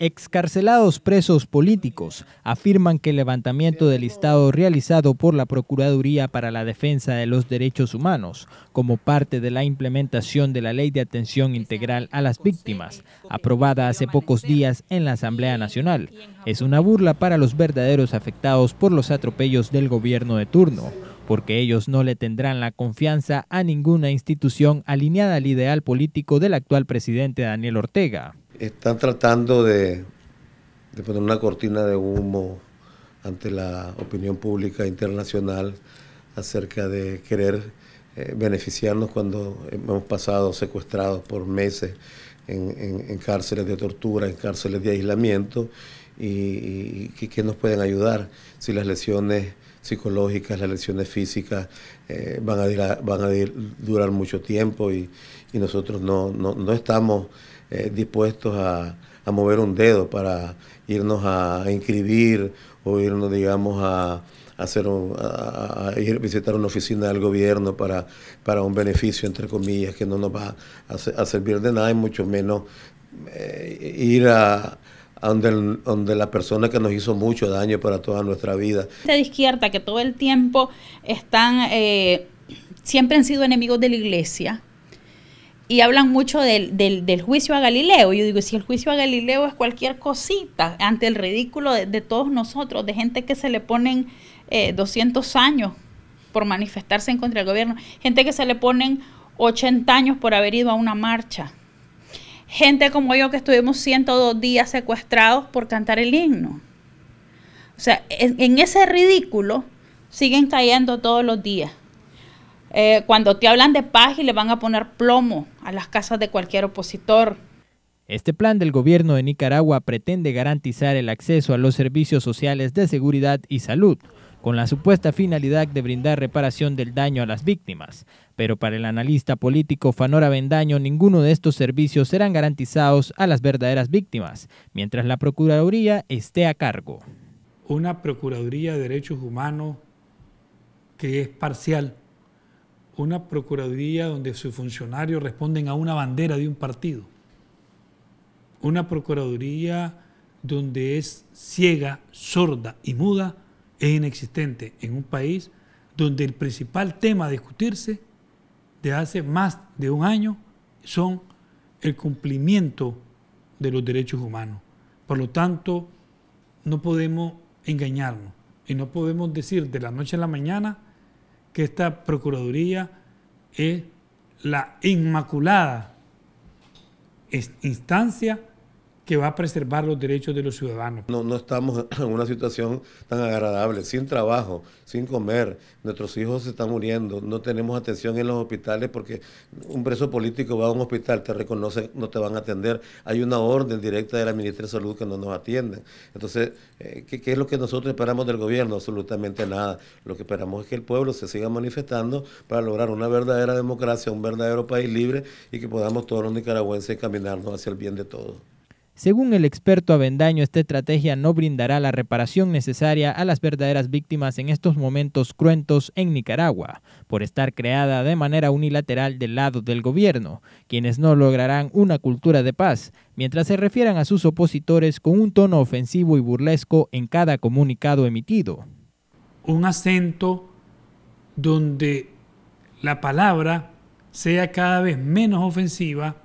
Excarcelados presos políticos afirman que el levantamiento del listado realizado por la Procuraduría para la Defensa de los Derechos Humanos como parte de la implementación de la Ley de Atención Integral a las Víctimas, aprobada hace pocos días en la Asamblea Nacional, es una burla para los verdaderos afectados por los atropellos del gobierno de turno porque ellos no le tendrán la confianza a ninguna institución alineada al ideal político del actual presidente Daniel Ortega están tratando de, poner una cortina de humo ante la opinión pública internacional acerca de querer eh, beneficiarnos cuando hemos pasado secuestrados por meses en, cárceles de tortura, en cárceles de aislamiento, y, que nos pueden ayudar si las lesiones psicológicas, las lecciones físicas eh, van, a, durar, van a durar mucho tiempo y, nosotros no, estamos eh, dispuestos a, mover un dedo para irnos a, inscribir o irnos, digamos, a, hacer a, visitar una oficina del gobierno para, para un beneficio, entre comillas, que no nos va a, servir de nada y mucho menos eh, ir a, donde, donde la persona que nos hizo mucho daño para toda nuestra vida. De izquierda que todo el tiempo están, eh, siempre han sido enemigos de la iglesia y hablan mucho del, del, juicio a Galileo. Yo digo, si el juicio a Galileo es cualquier cosita ante el ridículo de, todos nosotros, de gente que se le ponen 200 eh, años por manifestarse en contra del gobierno, gente que se le ponen 80 años por haber ido a una marcha gente como yo que estuvimos 102 días secuestrados por cantar el himno. O sea, en, ese ridículo siguen cayendo todos los días. Eh, cuando te hablan de paz y le van a poner plomo a las casas de cualquier opositor. Este plan del gobierno de Nicaragua pretende garantizar el acceso a los servicios sociales de seguridad y salud, con la supuesta finalidad de brindar reparación del daño a las víctimas. Pero para el analista político Fanora Bendaño, ninguno de estos servicios serán garantizados a las verdaderas víctimas, mientras la Procuraduría esté a cargo. Una Procuraduría de Derechos Humanos que es parcial, una Procuraduría donde sus funcionarios responden a una bandera de un partido, una Procuraduría donde es ciega, sorda y muda es inexistente en un país donde el principal tema a discutirse de hace más de un año son el cumplimiento de los derechos humanos. Por lo tanto, no podemos engañarnos y no podemos decir de la noche a la mañana que esta Procuraduría es la inmaculada instancia que va a preservar los derechos de los ciudadanos. No, no estamos en una situación tan agradable, sin trabajo, sin comer, nuestros hijos se están muriendo, no tenemos atención en los hospitales porque un preso político va a un hospital, te reconoce, no te van a atender, hay una orden directa de la Ministra de Salud que no nos atienden. Entonces, eh, ¿qué, qué es lo que nosotros esperamos del gobierno? Absolutamente nada. Lo que esperamos es que el pueblo se siga manifestando para lograr una verdadera democracia, un verdadero país libre y que podamos todos los nicaragüenses caminarnos hacia el bien de todos. Según el experto Avendaño, esta estrategia no brindará la reparación necesaria a las verdaderas víctimas en estos momentos cruentos en Nicaragua, por estar creada de manera unilateral del lado del gobierno, quienes no lograrán una cultura de paz, mientras se refieran a sus opositores con un tono ofensivo y burlesco en cada comunicado emitido. Un acento donde la palabra sea cada vez menos ofensiva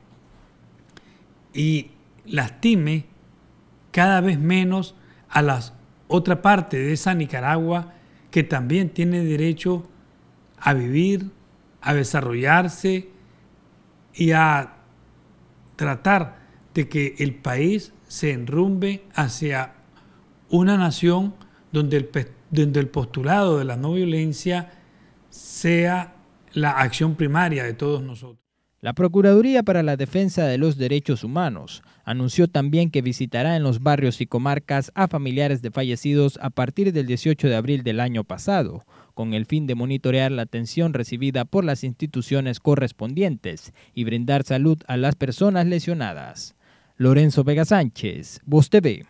y lastime cada vez menos a la otra parte de esa Nicaragua que también tiene derecho a vivir, a desarrollarse y a tratar de que el país se enrumbe hacia una nación donde el, donde el postulado de la no violencia sea la acción primaria de todos nosotros. La Procuraduría para la Defensa de los Derechos Humanos anunció también que visitará en los barrios y comarcas a familiares de fallecidos a partir del 18 de abril del año pasado, con el fin de monitorear la atención recibida por las instituciones correspondientes y brindar salud a las personas lesionadas. Lorenzo Vega Sánchez, Voz TV.